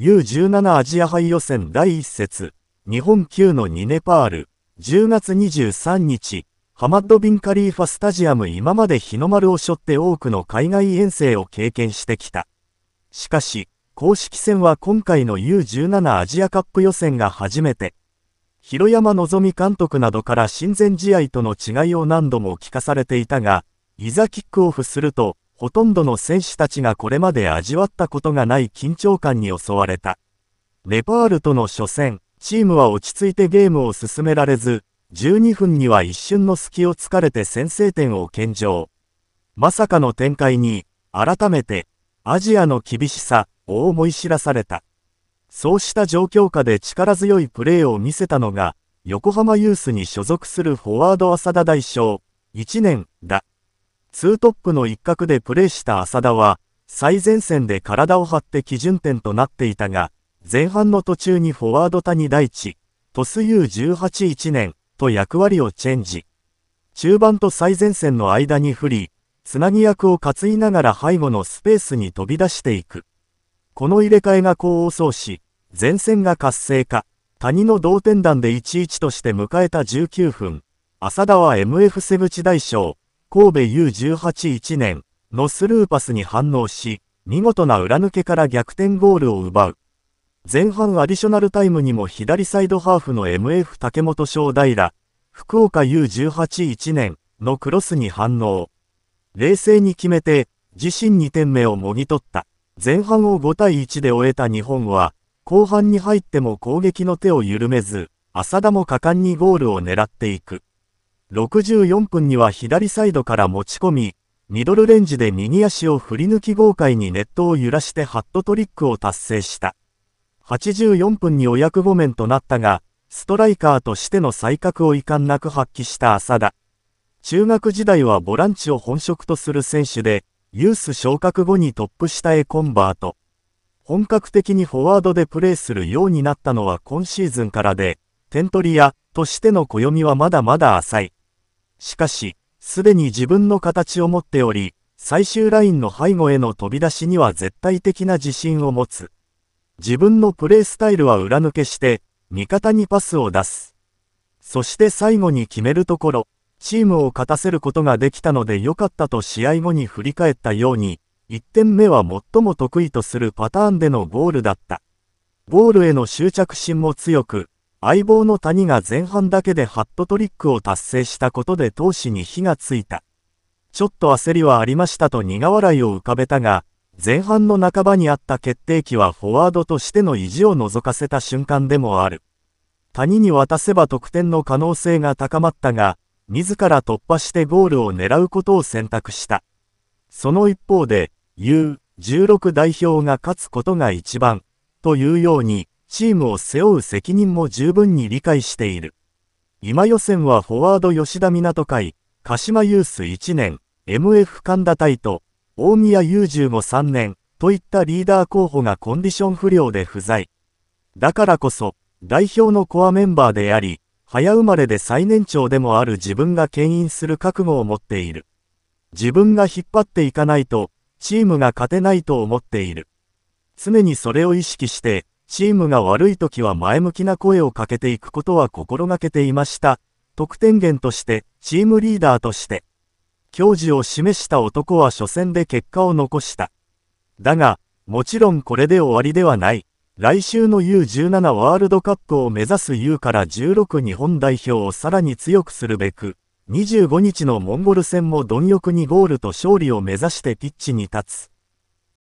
U17 アジア杯予選第1節、日本級の2ネパール、10月23日、ハマッド・ビン・カリーファスタジアム今まで日の丸を背負って多くの海外遠征を経験してきた。しかし、公式戦は今回の U17 アジアカップ予選が初めて、広山望監督などから親善試合との違いを何度も聞かされていたが、いざキックオフすると、ほとんどの選手たちがこれまで味わったことがない緊張感に襲われた。ネパールとの初戦、チームは落ち着いてゲームを進められず、12分には一瞬の隙を突かれて先制点を献上。まさかの展開に、改めて、アジアの厳しさを思い知らされた。そうした状況下で力強いプレーを見せたのが、横浜ユースに所属するフォワード浅田大将、1年だ。ツートップの一角でプレーした浅田は、最前線で体を張って基準点となっていたが、前半の途中にフォワード谷大地、スユ U18-1 年と役割をチェンジ。中盤と最前線の間に振り、つなぎ役を担いながら背後のスペースに飛び出していく。この入れ替えが功を奏し、前線が活性化、谷の同点弾で1-1として迎えた19分、浅田は MF 瀬口大将、神戸 U181 年のスルーパスに反応し、見事な裏抜けから逆転ゴールを奪う。前半アディショナルタイムにも左サイドハーフの MF 竹本翔平、福岡 U181 年のクロスに反応。冷静に決めて、自身2点目をもぎ取った。前半を5対1で終えた日本は、後半に入っても攻撃の手を緩めず、浅田も果敢にゴールを狙っていく。64分には左サイドから持ち込み、ミドルレンジで右足を振り抜き豪快にネットを揺らしてハットトリックを達成した。84分にお役御免となったが、ストライカーとしての才覚を遺憾なく発揮した浅田。中学時代はボランチを本職とする選手で、ユース昇格後にトップ下へコンバート。本格的にフォワードでプレーするようになったのは今シーズンからで、点取り屋としての暦はまだまだ浅い。しかし、すでに自分の形を持っており、最終ラインの背後への飛び出しには絶対的な自信を持つ。自分のプレースタイルは裏抜けして、味方にパスを出す。そして最後に決めるところ、チームを勝たせることができたので良かったと試合後に振り返ったように、1点目は最も得意とするパターンでのゴールだった。ゴールへの執着心も強く、相棒の谷が前半だけでハットトリックを達成したことで闘志に火がついた。ちょっと焦りはありましたと苦笑いを浮かべたが、前半の半ばにあった決定機はフォワードとしての意地を覗かせた瞬間でもある。谷に渡せば得点の可能性が高まったが、自ら突破してゴールを狙うことを選択した。その一方で、U16 代表が勝つことが一番、というように、チームを背負う責任も十分に理解している。今予選はフォワード吉田港会、鹿島ユース1年、MF 神田隊と、大宮雄十も3年、といったリーダー候補がコンディション不良で不在。だからこそ、代表のコアメンバーであり、早生まれで最年長でもある自分が牽引する覚悟を持っている。自分が引っ張っていかないと、チームが勝てないと思っている。常にそれを意識して、チームが悪い時は前向きな声をかけていくことは心がけていました。得点源として、チームリーダーとして。教授を示した男は初戦で結果を残した。だが、もちろんこれで終わりではない。来週の U17 ワールドカップを目指す U から16日本代表をさらに強くするべく、25日のモンゴル戦も貪欲にゴールと勝利を目指してピッチに立つ。